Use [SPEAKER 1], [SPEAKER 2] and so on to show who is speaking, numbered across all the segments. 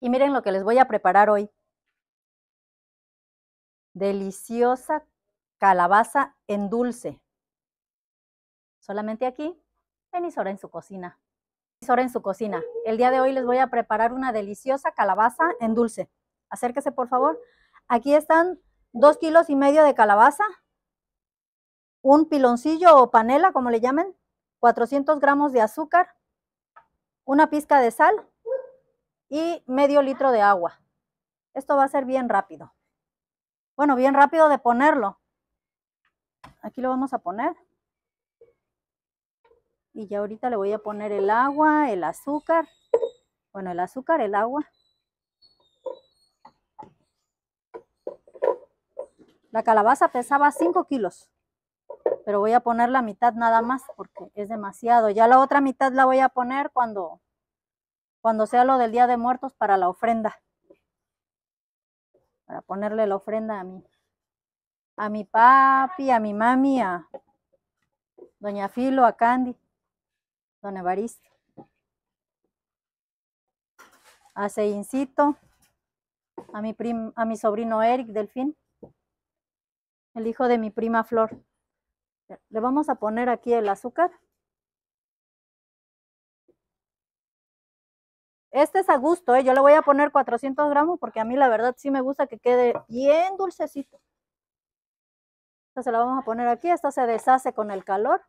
[SPEAKER 1] Y miren lo que les voy a preparar hoy. Deliciosa calabaza en dulce. Solamente aquí, en en su cocina. Isora en su cocina. El día de hoy les voy a preparar una deliciosa calabaza en dulce. Acérquese, por favor. Aquí están dos kilos y medio de calabaza, un piloncillo o panela, como le llamen, 400 gramos de azúcar, una pizca de sal, y medio litro de agua. Esto va a ser bien rápido. Bueno, bien rápido de ponerlo. Aquí lo vamos a poner. Y ya ahorita le voy a poner el agua, el azúcar. Bueno, el azúcar, el agua. La calabaza pesaba 5 kilos, pero voy a poner la mitad nada más porque es demasiado. Ya la otra mitad la voy a poner cuando cuando sea lo del Día de Muertos para la ofrenda. Para ponerle la ofrenda a mi, a mi papi, a mi mami, a doña Filo, a Candy, don Evaristo. A Seincito, a mi, a mi sobrino Eric Delfín, el hijo de mi prima Flor. Le vamos a poner aquí el azúcar. Este es a gusto, ¿eh? yo le voy a poner 400 gramos porque a mí la verdad sí me gusta que quede ah. bien dulcecito. Esta se la vamos a poner aquí, esta se deshace con el calor.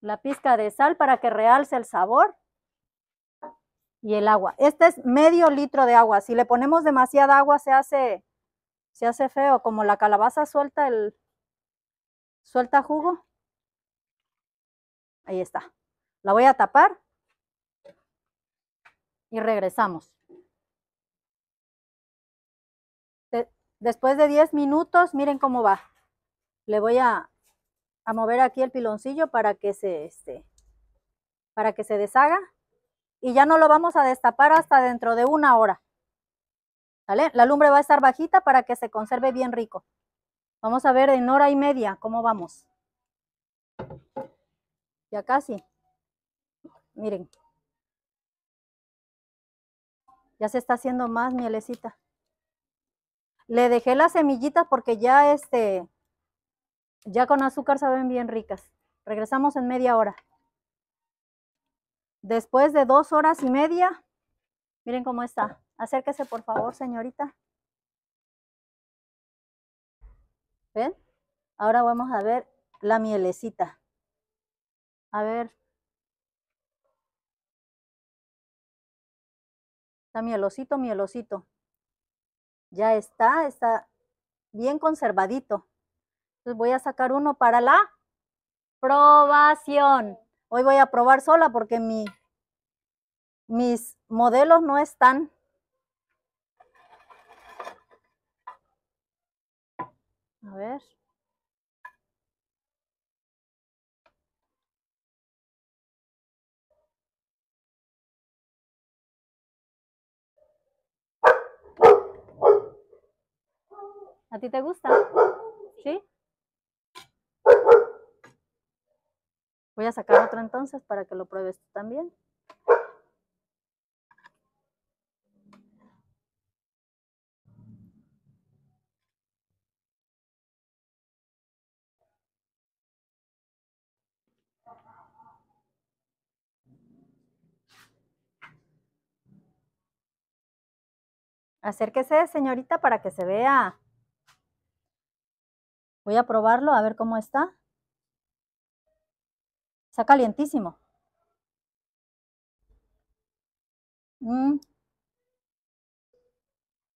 [SPEAKER 1] La pizca de sal para que realce el sabor. Y el agua. Este es medio litro de agua. Si le ponemos demasiada agua se hace, se hace feo. Como la calabaza suelta, el, suelta jugo. Ahí está. La voy a tapar y regresamos. después de 10 minutos, miren cómo va. Le voy a, mover aquí el piloncillo para que se, este, para que se deshaga. Y ya no lo vamos a destapar hasta dentro de una hora. ¿Sale? La lumbre va a estar bajita para que se conserve bien rico. Vamos a ver en hora y media cómo vamos. Ya casi. Miren. Ya se está haciendo más mielecita. Le dejé las semillitas porque ya este, ya con azúcar saben bien ricas. Regresamos en media hora. Después de dos horas y media, miren cómo está. Acérquese por favor, señorita. ¿Ven? Ahora vamos a ver la mielecita. A ver, Está mielosito, mielosito. Ya está, está bien conservadito. Entonces voy a sacar uno para la probación. Hoy voy a probar sola porque mi, mis modelos no están. A ver. ¿A ti te gusta? ¿Sí? Voy a sacar otro entonces para que lo pruebes tú también. Acérquese, señorita, para que se vea. Voy a probarlo a ver cómo está. Está calientísimo. Mm.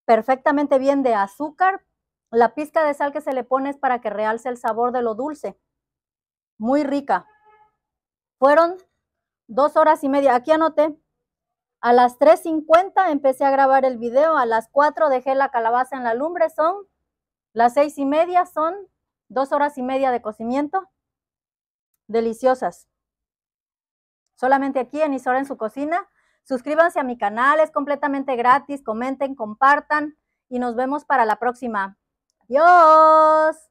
[SPEAKER 1] Perfectamente bien de azúcar. La pizca de sal que se le pone es para que realce el sabor de lo dulce. Muy rica. Fueron dos horas y media. Aquí anoté. A las 3.50 empecé a grabar el video. A las 4 dejé la calabaza en la lumbre. Son las seis y media. Son dos horas y media de cocimiento, deliciosas. Solamente aquí en Isora en su cocina. Suscríbanse a mi canal, es completamente gratis. Comenten, compartan y nos vemos para la próxima. Adiós.